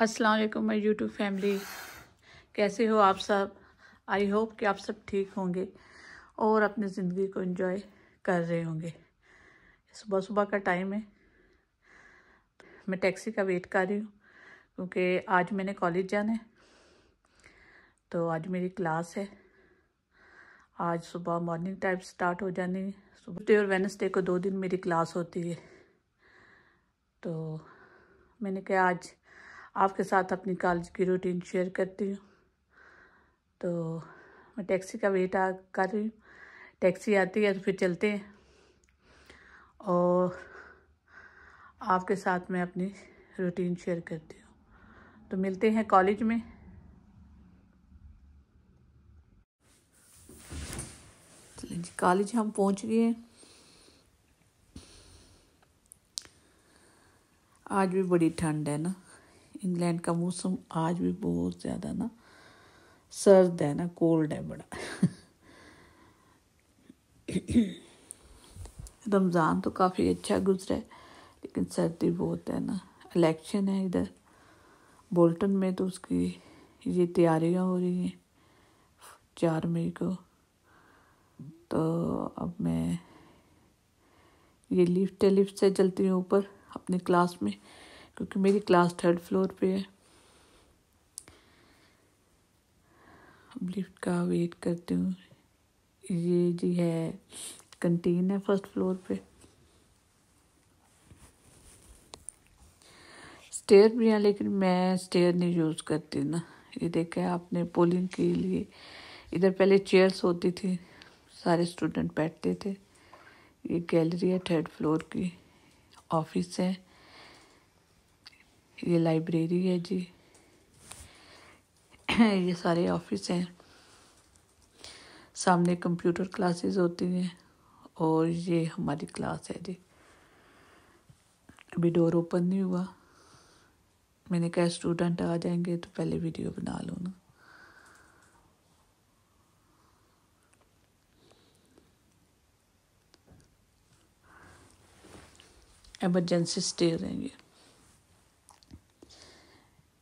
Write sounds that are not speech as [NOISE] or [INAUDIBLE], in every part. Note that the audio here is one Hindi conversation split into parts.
अस्सलाम वालेकुम माय यूट्यूब फैमिली कैसे हो आप सब आई होप कि आप सब ठीक होंगे और अपनी ज़िंदगी को एंजॉय कर रहे होंगे सुबह सुबह का टाइम है मैं टैक्सी का वेट कर रही हूँ क्योंकि आज मैंने कॉलेज जाना है तो आज मेरी क्लास है आज सुबह मॉर्निंग टाइम स्टार्ट हो जानी सुबह और वेनसडे को दो दिन मेरी क्लास होती है तो मैंने कहा आज आपके साथ अपनी कॉलेज की रूटीन शेयर करती हूँ तो मैं टैक्सी का वेट आ कर रही हूँ टैक्सी आती है तो फिर चलते हैं और आपके साथ मैं अपनी रूटीन शेयर करती हूँ तो मिलते हैं कॉलेज में जी कॉलेज हम पहुंच गए हैं आज भी बड़ी ठंड है ना इंग्लैंड का मौसम आज भी बहुत ज़्यादा ना सर्द है ना कोल्ड है बड़ा रमज़ान तो काफ़ी अच्छा गुजरा है लेकिन सर्दी बहुत है ना इलेक्शन है इधर बोल्टन में तो उसकी ये तैयारियाँ हो रही हैं चार मई को तो अब मैं ये लिफ्ट है लिफ्ट से चलती हूँ ऊपर अपनी क्लास में क्योंकि मेरी क्लास थर्ड फ्लोर पे है अब लिफ्ट का वेट करती हूँ ये जी है कंटीन है फर्स्ट फ्लोर पे स्टेयर भी हैं लेकिन मैं स्टेयर नहीं यूज़ करती ना ये देखा है आपने पोलिंग के लिए इधर पहले चेयर्स होती थी सारे स्टूडेंट बैठते थे ये गैलरी है थर्ड फ्लोर की ऑफिस है ये लाइब्रेरी है जी [CLEARS THROAT] ये सारे ऑफिस हैं सामने कंप्यूटर क्लासेस होती हैं और ये हमारी क्लास है जी अभी डोर ओपन नहीं हुआ मैंने कहा स्टूडेंट आ जाएंगे तो पहले वीडियो बना लूँ ना एमरजेंसी स्टे रहेंगे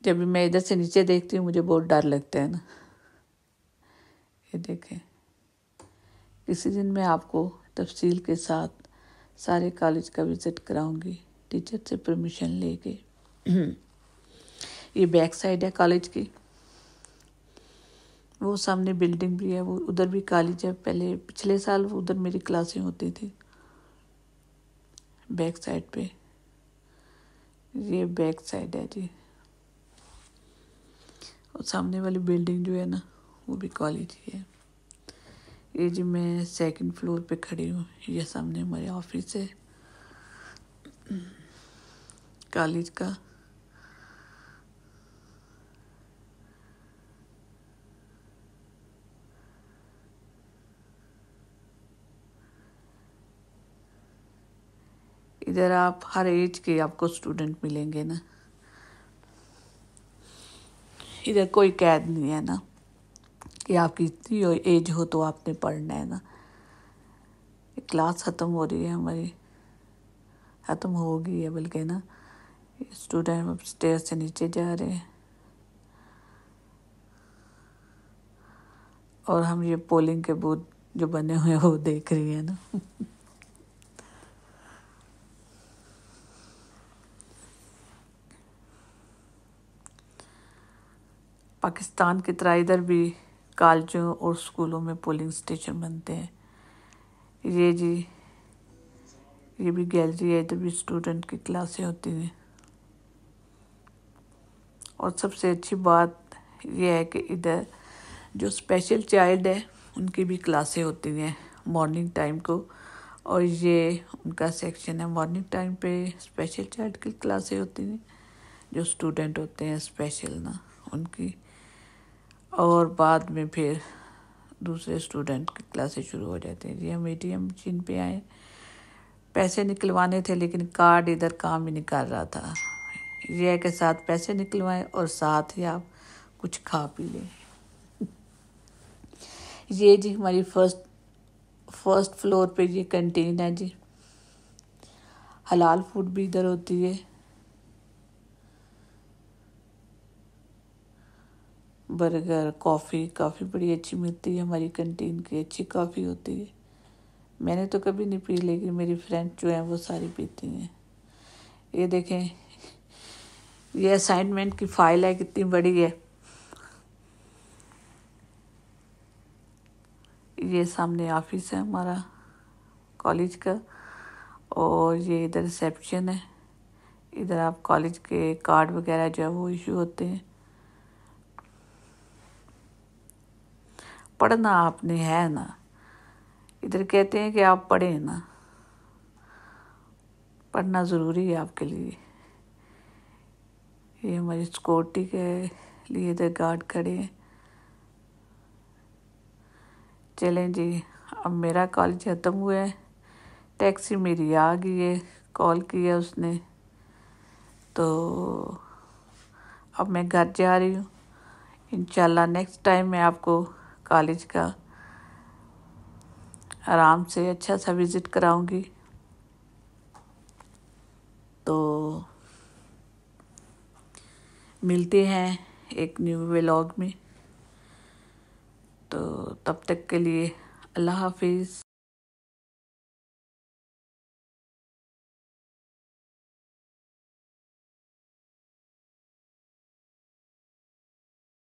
जब भी मैं इधर से नीचे देखती हूँ मुझे बहुत डर लगता है ना ये देखें किसी दिन मैं आपको तफसील के साथ सारे कॉलेज का विज़िट कराऊंगी टीचर से परमिशन लेके ये बैक साइड है कॉलेज की वो सामने बिल्डिंग भी है वो उधर भी कॉलेज है पहले पिछले साल वो उधर मेरी क्लासें होती थी बैक साइड पे ये बैक साइड है जी और सामने वाली बिल्डिंग जो है ना वो भी कॉलेज ही है ये जी मैं सेकंड फ्लोर पे खड़ी हूँ ये सामने हमारे ऑफिस है कॉलेज का इधर आप हर एज के आपको स्टूडेंट मिलेंगे ना कि कोई कैद नहीं है ना कि आपकी इतनी एज हो तो आपने पढ़ना है ना क्लास ख़त्म हो रही है हमारी ख़त्म हो गई है बल्कि ना स्टूडेंट अब स्टेयर से नीचे जा रहे हैं और हम ये पोलिंग के बूथ जो बने हुए हैं वो देख रही है ना पाकिस्तान की तरह इधर भी कॉलेजों और स्कूलों में पोलिंग स्टेशन बनते हैं ये जी ये भी गैलरी है इधर भी स्टूडेंट की क्लासें होती हैं और सबसे अच्छी बात यह है कि इधर जो स्पेशल चाइल्ड है उनकी भी क्लासें होती हैं मॉर्निंग टाइम को और ये उनका सेक्शन है मॉर्निंग टाइम पे स्पेशल चाइल्ड की क्लासें होती हैं जो स्टूडेंट होते हैं स्पेशल ना उनकी और बाद में फिर दूसरे स्टूडेंट की क्लासेस शुरू हो जाती हैं जी हम ए टी एम मशीन पर आए पैसे निकलवाने थे लेकिन कार्ड इधर काम ही नहीं कर रहा था यह के साथ पैसे निकलवाएं और साथ ही आप कुछ खा पी लें ये जी हमारी फर्स्ट फर्स्ट फ्लोर पे ये कंटीन है जी हलाल फूड भी इधर होती है बर्गर कॉफ़ी काफ़ी बड़ी अच्छी मिलती है हमारी कंटीन की अच्छी कॉफ़ी होती है मैंने तो कभी नहीं पी लेकिन मेरी फ्रेंड जो हैं वो सारी पीती हैं ये देखें ये असाइनमेंट की फाइल है कितनी बड़ी है ये सामने ऑफिस है हमारा कॉलेज का और ये इधर रिसेप्शन है इधर आप कॉलेज के कार्ड वगैरह जो है वो इशू होते हैं पढ़ना आपने है ना इधर कहते हैं कि आप पढ़े ना पढ़ना ज़रूरी है आपके लिए ये हमारी सिक्योरिटी के लिए इधर गार्ड खड़े हैं चलें जी अब मेरा कॉलेज ख़त्म हुआ है टैक्सी मेरी आ गई है कॉल किया उसने तो अब मैं घर जा रही हूँ इंशाल्लाह नेक्स्ट टाइम मैं आपको कॉलेज का आराम से अच्छा सा विज़िट कराऊंगी तो मिलते हैं एक न्यू व्लॉग में तो तब तक के लिए अल्लाह हाफिज़